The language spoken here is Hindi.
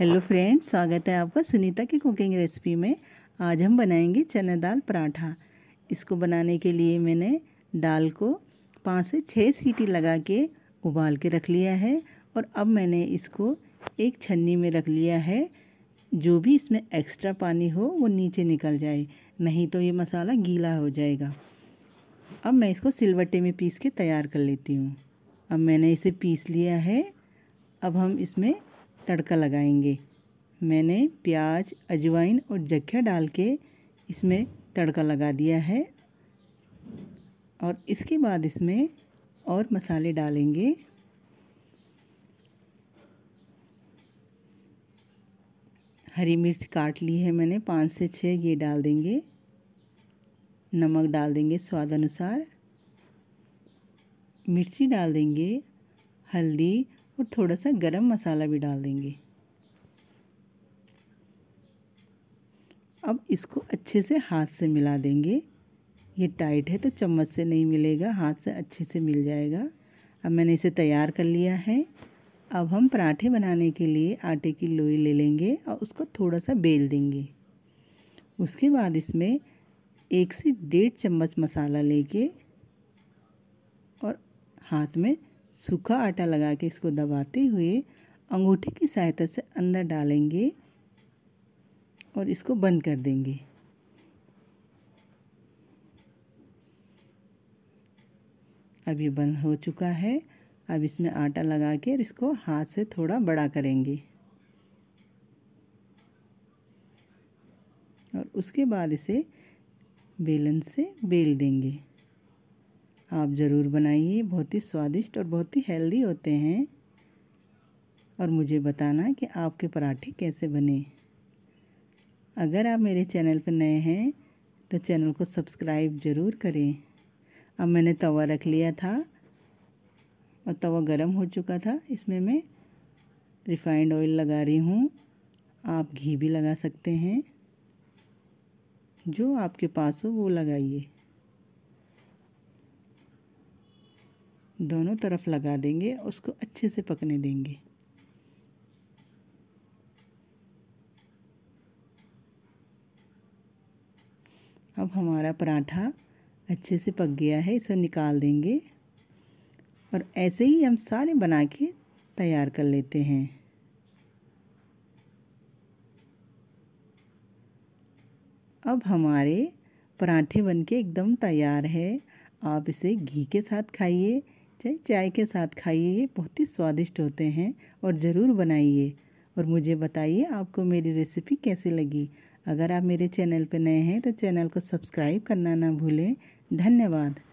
हेलो फ्रेंड्स स्वागत है आपका सुनीता की कुकिंग रेसिपी में आज हम बनाएंगे चना दाल पराठा इसको बनाने के लिए मैंने दाल को पाँच से छः सीटी लगा के उबाल के रख लिया है और अब मैंने इसको एक छन्नी में रख लिया है जो भी इसमें एक्स्ट्रा पानी हो वो नीचे निकल जाए नहीं तो ये मसाला गीला हो जाएगा अब मैं इसको सिलवट्टे में पीस के तैयार कर लेती हूँ अब मैंने इसे पीस लिया है अब हम इसमें तड़का लगाएंगे मैंने प्याज अजवाइन और जख्या डाल के इसमें तड़का लगा दिया है और इसके बाद इसमें और मसाले डालेंगे हरी मिर्च काट ली है मैंने पाँच से छः ये डाल देंगे नमक डाल देंगे स्वाद अनुसार मिर्ची डाल देंगे हल्दी और थोड़ा सा गरम मसाला भी डाल देंगे अब इसको अच्छे से हाथ से मिला देंगे ये टाइट है तो चम्मच से नहीं मिलेगा हाथ से अच्छे से मिल जाएगा अब मैंने इसे तैयार कर लिया है अब हम पराठे बनाने के लिए आटे की लोई ले लेंगे और उसको थोड़ा सा बेल देंगे उसके बाद इसमें एक से डेढ़ चम्मच मसाला लेके और हाथ में सूखा आटा लगा के इसको दबाते हुए अंगूठे की सहायता से अंदर डालेंगे और इसको बंद कर देंगे अब ये बंद हो चुका है अब इसमें आटा लगा के और इसको हाथ से थोड़ा बड़ा करेंगे और उसके बाद इसे बेलन से बेल देंगे आप ज़रूर बनाइए बहुत ही स्वादिष्ट और बहुत ही हेल्दी होते हैं और मुझे बताना कि आपके पराठे कैसे बने अगर आप मेरे चैनल पर नए हैं तो चैनल को सब्सक्राइब ज़रूर करें अब मैंने तवा रख लिया था और तवा गर्म हो चुका था इसमें मैं रिफाइंड ऑयल लगा रही हूँ आप घी भी लगा सकते हैं जो आपके पास हो वो लगाइए दोनों तरफ लगा देंगे उसको अच्छे से पकने देंगे अब हमारा पराठा अच्छे से पक गया है इसे निकाल देंगे और ऐसे ही हम सारे बना के तैयार कर लेते हैं अब हमारे पराठे बनके एकदम तैयार है आप इसे घी के साथ खाइए चाहे चाय के साथ खाइए ये बहुत ही स्वादिष्ट होते हैं और ज़रूर बनाइए और मुझे बताइए आपको मेरी रेसिपी कैसी लगी अगर आप मेरे चैनल पर नए हैं तो चैनल को सब्सक्राइब करना ना भूलें धन्यवाद